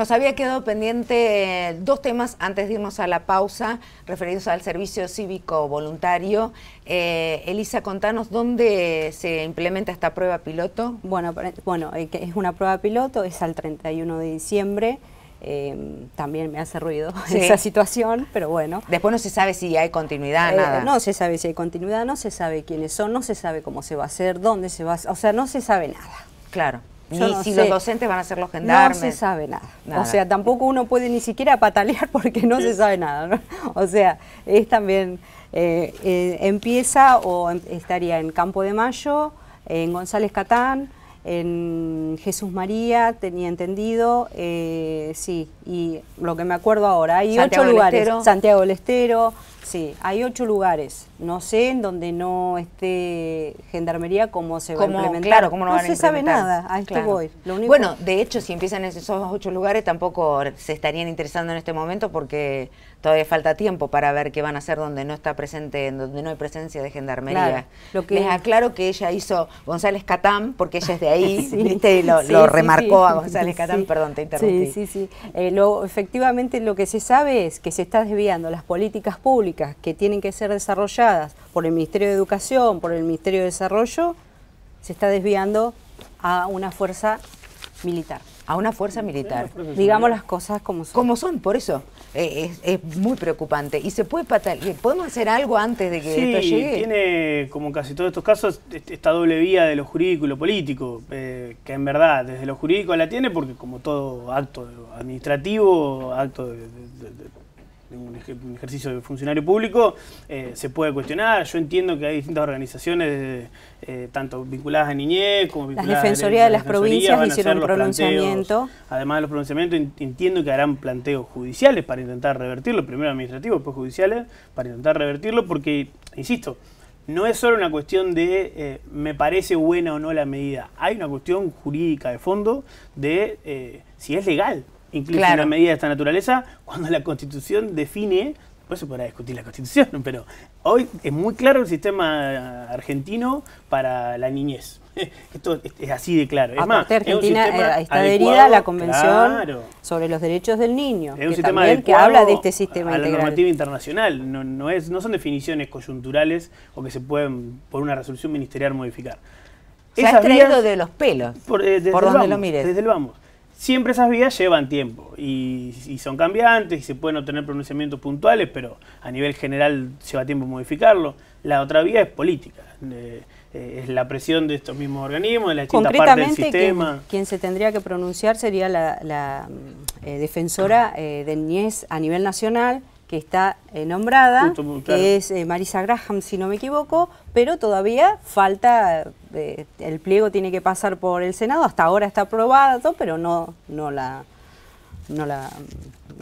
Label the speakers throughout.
Speaker 1: Nos había quedado pendiente eh, dos temas antes de irnos a la pausa, referidos al servicio cívico voluntario. Eh, Elisa, contanos dónde se implementa esta prueba
Speaker 2: piloto. Bueno, bueno eh, es una prueba piloto, es al 31 de diciembre. Em, también me hace ruido esa situación, pero bueno. Después no se sabe si hay continuidad, nada. No se sabe si hay continuidad, no se sabe quiénes son, no se sabe cómo se va a hacer, dónde se va a hacer, o sea, no se sabe nada. Claro si los docentes van
Speaker 1: a ser los gendarmes. No se sabe nada. O sea,
Speaker 2: tampoco uno puede ni siquiera patalear porque no se sabe nada. O sea, es también, eh, eh, empieza o em, estaría en Campo de Mayo, en González Catán, en Jesús María, tenía entendido, eh, sí, y lo que me acuerdo ahora, hay ocho lugares. Santiago del Estero, sí, hay ocho lugares no sé en donde no esté gendarmería cómo se va a implementar. Claro, cómo no, se sabe nada, a voy.
Speaker 1: bueno, de hecho, si empiezan esos ocho lugares tampoco se estarían interesando en este momento porque todavía falta tiempo para ver qué van a hacer donde no está presente, donde no hay presencia de gendarmería. lo que... Les aclaro que ella hizo González Catán, porque ella es de ahí, ¿viste? Lo, remarcó a González Catán, perdón, te interrumpí. Sí, sí, sí. Eh,
Speaker 2: efectivamente lo que se sabe es que se está desviando las políticas públicas que tienen que ser desarrolladas por el Ministerio de Educación, por el Ministerio de Desarrollo, se está desviando
Speaker 1: a una fuerza militar. A una fuerza militar. Digamos las cosas como son. Como son, por eso. Eh, es, muy preocupante. ¿Y se puede eh, ¿Podemos hacer algo antes de que sí, llegue?
Speaker 3: tiene, como casi todos estos casos, este, esta doble vía de lo jurídico y lo político, eh, que en verdad desde lo jurídico la tiene porque como todo acto administrativo, acto de un, ejercicio de funcionario público, eh, se puede cuestionar. Yo entiendo que hay distintas organizaciones, eh, tanto vinculadas a niñez como vinculadas las de las provincias hicieron pronunciamiento. además de los pronunciamientos, entiendo que harán planteos judiciales para intentar revertirlo, primero administrativos, después judiciales, para intentar revertirlo, porque, insisto, no es solo una cuestión de eh, me parece buena o no la medida, hay una cuestión jurídica de fondo de si es legal. Incluso una medida de esta naturaleza cuando la Constitución define, pues se podrá discutir la Constitución, pero hoy es muy claro el sistema argentino para la niñez. Esto es así de claro. Es Argentina eh, está adherida a la Convención
Speaker 2: sobre los Derechos del
Speaker 3: Niño, es un que, sistema habla de este sistema a la normativa internacional. No, son definiciones coyunturales o que se pueden, por una resolución ministerial, modificar. Se ha extraído de los pelos, por, eh, donde lo mires. Desde el vamos. Siempre esas vías llevan tiempo y, son cambiantes y se pueden obtener pronunciamientos puntuales, pero a nivel general lleva tiempo modificarlo. La otra vía es política. Eh, es la presión de estos mismos organismos, de la distinta parte del sistema.
Speaker 2: Quien, se tendría que pronunciar sería la, eh, defensora eh, de niz a nivel nacional que está eh, nombrada, que es eh, Marisa Graham, si no me equivoco, pero todavía falta, eh, el pliego tiene que pasar por el Senado, hasta ahora está aprobado, pero no, no la... No la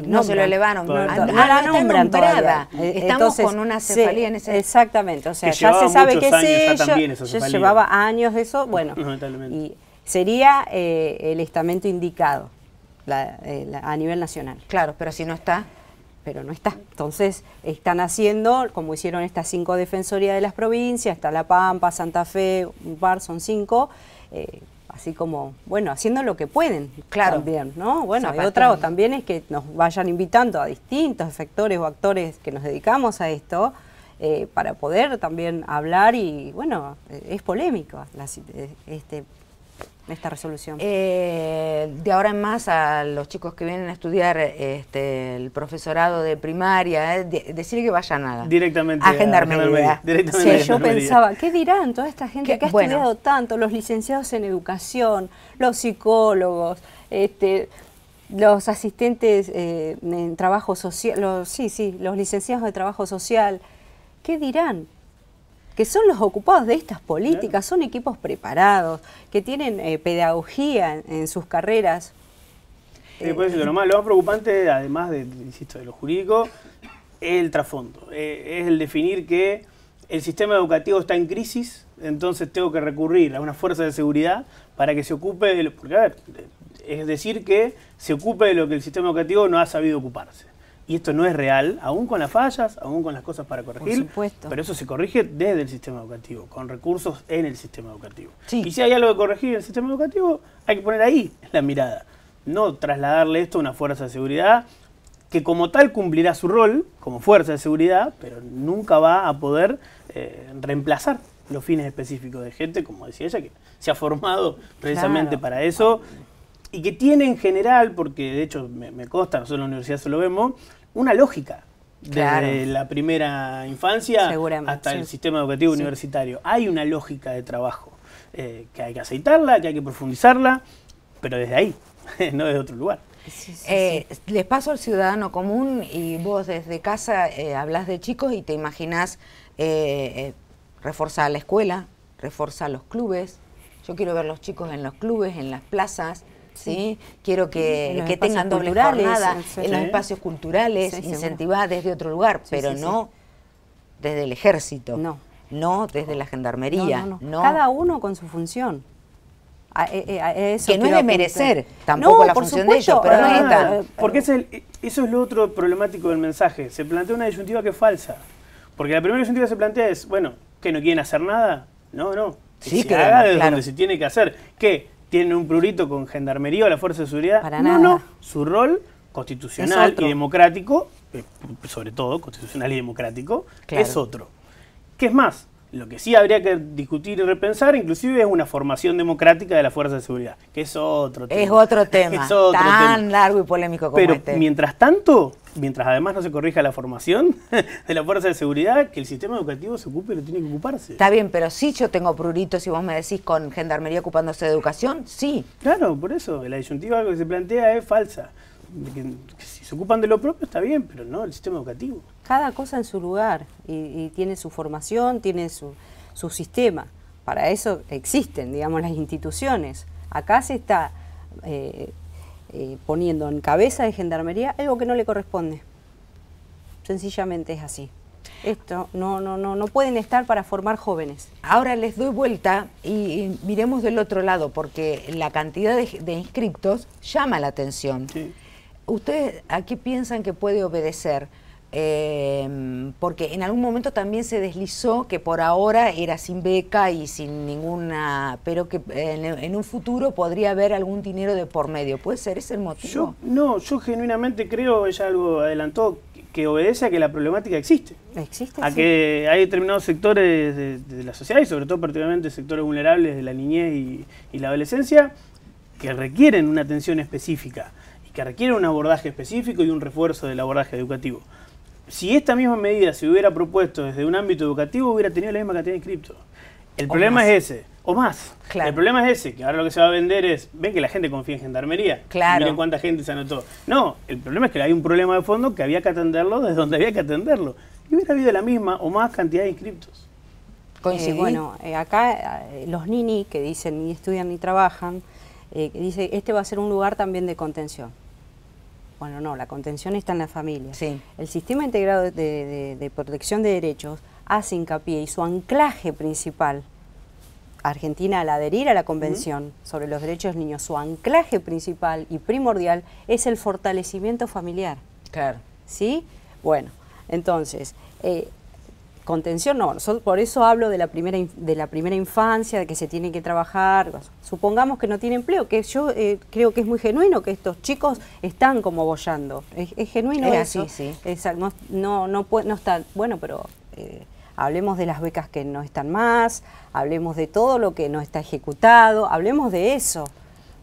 Speaker 3: no se lo elevaron, no, la nombran
Speaker 2: todavía. Estamos con una cefalía en ese... Exactamente, o sea, ya se sabe que es ella, llevaba años de eso, bueno, y sería el estamento indicado a nivel nacional. Claro, pero si no está pero no está. Entonces están haciendo, como hicieron estas cinco defensorías de las provincias, está La Pampa, Santa Fe, un par, son cinco, eh, así como, bueno, haciendo lo que pueden claro. también, ¿no? Bueno, y otra o también es que nos vayan invitando a distintos sectores o actores que nos dedicamos a esto, eh, para poder también hablar y bueno, eh, es polémico la, este,
Speaker 1: esta resolución? Eh, de ahora en más a los chicos que vienen a estudiar este, el profesorado de primaria, eh, decirle que vaya a...
Speaker 3: Directamente. A
Speaker 1: gendarmería. Sí, yo pensaba,
Speaker 2: ¿qué dirán toda esta gente que ha estudiado tanto? Los licenciados en educación, los psicólogos, este, los asistentes eh, en trabajo social, sí, sí, los licenciados de trabajo social, ¿qué dirán? que son los ocupados de estas políticas, son equipos preparados, que tienen eh, pedagogía en, sus carreras.
Speaker 3: lo, más, lo preocupante, además de, insisto, de lo jurídico, es el trasfondo, eh, es el definir que el sistema educativo está en crisis, entonces tengo que recurrir a una fuerza de seguridad para que se ocupe de es decir que se ocupe de lo que el sistema educativo no ha sabido ocuparse y esto no es real, aún con las fallas, aún con las cosas para corregir. Por supuesto. Pero eso se corrige desde el sistema educativo, con recursos en el sistema educativo. Y si hay algo que corregir en el sistema educativo, hay que poner ahí la mirada. No trasladarle esto a una fuerza de seguridad que como tal cumplirá su rol como fuerza de seguridad, pero nunca va a poder eh, reemplazar los fines específicos de gente, como decía ella, que se ha formado precisamente para eso y que tiene en general, porque de hecho me, me consta, nosotros en la universidad se lo vemos, una lógica
Speaker 1: desde la
Speaker 3: primera infancia hasta el sistema educativo universitario. Hay una lógica de trabajo eh, que hay que aceitarla, que hay que profundizarla, pero desde ahí, no desde otro lugar. Eh, les
Speaker 1: paso al ciudadano común y vos desde casa eh, hablas de chicos y te imaginás reforzar la escuela, reforzar los clubes. Yo quiero ver los chicos en los clubes, en las plazas, ¿sí? quiero que, tengan doble jornada en los espacios culturales, incentivadas desde otro lugar, pero no desde el ejército. No. No desde la gendarmería.
Speaker 2: No, Cada uno con su función. Eh, eh, que no es merecer tampoco la función de ellos, pero no eh,
Speaker 3: Porque eso es lo otro problemático del mensaje. Se plantea una disyuntiva que es falsa. Porque la primera disyuntiva que se plantea es, bueno, que no quieren hacer nada. No, no. Que se haga donde se tiene que hacer. Que ¿Tiene un prurito con gendarmería o la fuerza de seguridad. Para no, no, su rol constitucional y democrático, eh, sobre todo constitucional y democrático, es otro. ¿Qué es más? Lo que sí habría que discutir y repensar, inclusive, es una formación democrática de la fuerza de seguridad, que es otro tema. Es otro tema, tan
Speaker 1: largo y polémico como Pero, este.
Speaker 3: mientras tanto, mientras además no se corrija la formación de la fuerza de seguridad, que el sistema educativo se ocupe y lo tiene que ocuparse. Está
Speaker 1: bien, pero si yo tengo pruritos y vos me decís con gendarmería ocupándose de
Speaker 3: educación, sí. Claro, por eso, la disyuntiva que se plantea es falsa. si se ocupan de lo propio está bien, pero no el sistema educativo. Cada cosa en su lugar y, tiene su
Speaker 2: formación, tiene su, sistema. Para eso existen, digamos, las instituciones. Acá se está eh, eh, poniendo en cabeza de gendarmería algo que no le corresponde. Sencillamente es así. Esto no, no, no,
Speaker 1: no pueden estar para formar jóvenes. Ahora les doy vuelta y miremos del otro lado, porque la cantidad de, inscriptos llama la atención. ¿Ustedes a qué piensan que puede obedecer? Em, porque en algún momento también se deslizó que por ahora era sin beca y sin ninguna, pero que en, un futuro podría haber algún dinero de por medio. ¿Puede ser ese el motivo? Yo,
Speaker 3: no, yo genuinamente creo, ella algo adelantó, que obedece a que la problemática existe. Existe. A que hay determinados sectores de, la sociedad y sobre todo particularmente sectores vulnerables de la niñez y la adolescencia que requieren una atención específica y que requieren un abordaje específico y un refuerzo del abordaje educativo si esta misma medida se hubiera propuesto desde un ámbito educativo, hubiera tenido la misma cantidad de inscriptos. El problema es ese, o más. El problema es ese, que ahora lo que se va a vender es, ven que la gente confía en Gendarmería. Claro. Miren cuánta gente se anotó. No, el problema es que hay un problema de fondo que había que atenderlo desde donde había que atenderlo. Y hubiera habido la misma o más cantidad de inscriptos. Coincide. Eh, bueno,
Speaker 2: eh, acá eh, los nini que dicen ni estudian ni trabajan, dice, este va a ser un lugar también de contención. Bueno, no, la contención está en la familia. Sí. El Sistema Integrado de, Protección de Derechos hace hincapié y su anclaje principal Argentina al adherir a la Convención sobre los Derechos de Niños, su anclaje principal y primordial es el fortalecimiento familiar. Claro. ¿Sí? Bueno, entonces, eh, contención no, por eso hablo de la, primera, de la primera infancia, de que se tiene que trabajar, supongamos que no tiene empleo, que yo eh, creo que es muy genuino que estos chicos están como bollando, es, genuino eso, no, no, no, no, está, bueno, pero... Eh, hablemos de las becas que no están más, hablemos de todo lo que no está ejecutado, hablemos de eso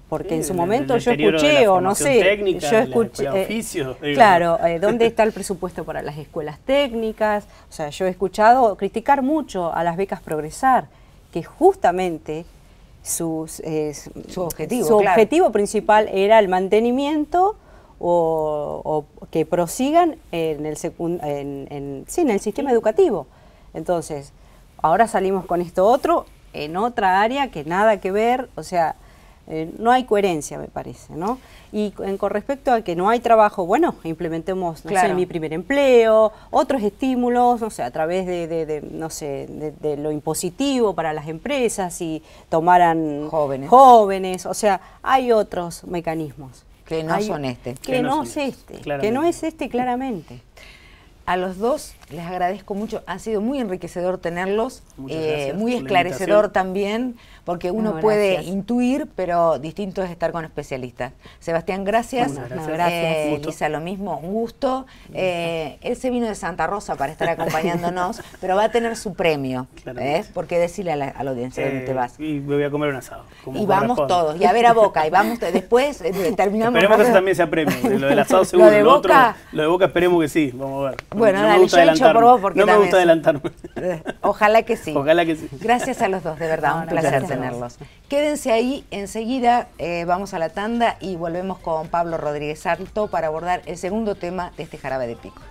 Speaker 2: porque en su momento yo escuché o no sé, yo escuché, eh, claro, eh, ¿dónde está el presupuesto para las escuelas técnicas? O sea, yo he escuchado criticar mucho a las becas Progresar, que justamente sus, eh, su objetivo, objetivo principal era el mantenimiento o, que prosigan en el, en, en, sí, en el sistema educativo. Entonces, ahora salimos con esto otro en otra área que nada que ver, o sea, eh, no hay coherencia, me parece, ¿no? Y en, con respecto a que no hay trabajo, bueno, implementemos, mi primer empleo, otros estímulos, no sé, a través de, no sé, de, lo impositivo para las empresas y tomaran jóvenes, jóvenes o sea, hay otros mecanismos. Que no son este. Que, no, es este, que no es este claramente.
Speaker 1: A los dos les agradezco mucho. Ha sido muy enriquecedor tenerlos, eh, muy esclarecedor también, porque uno puede intuir, pero distinto es estar con especialistas. Sebastián, gracias. gracias. Quizá eh, lo mismo, un gusto. Eh, él se vino de Santa Rosa para estar acompañándonos, pero va a tener su premio, porque decirle a la, a audiencia dónde te vas.
Speaker 3: Y me voy a comer un asado. Y vamos
Speaker 1: todos, y a ver a Boca, y vamos después terminamos. Esperemos que eso también
Speaker 3: sea premio, lo del asado seguro, lo, de Boca, otro, lo de Boca esperemos que sí, vamos a ver. Bueno, no por porque No me gusta adelantarme. Eh,
Speaker 1: ojalá que sí. Gracias a los dos, de verdad, un placer tenerlos. Quédense ahí, enseguida eh, vamos a la tanda y volvemos con Pablo Rodríguez Alto para abordar el segundo tema de este jarabe de pico.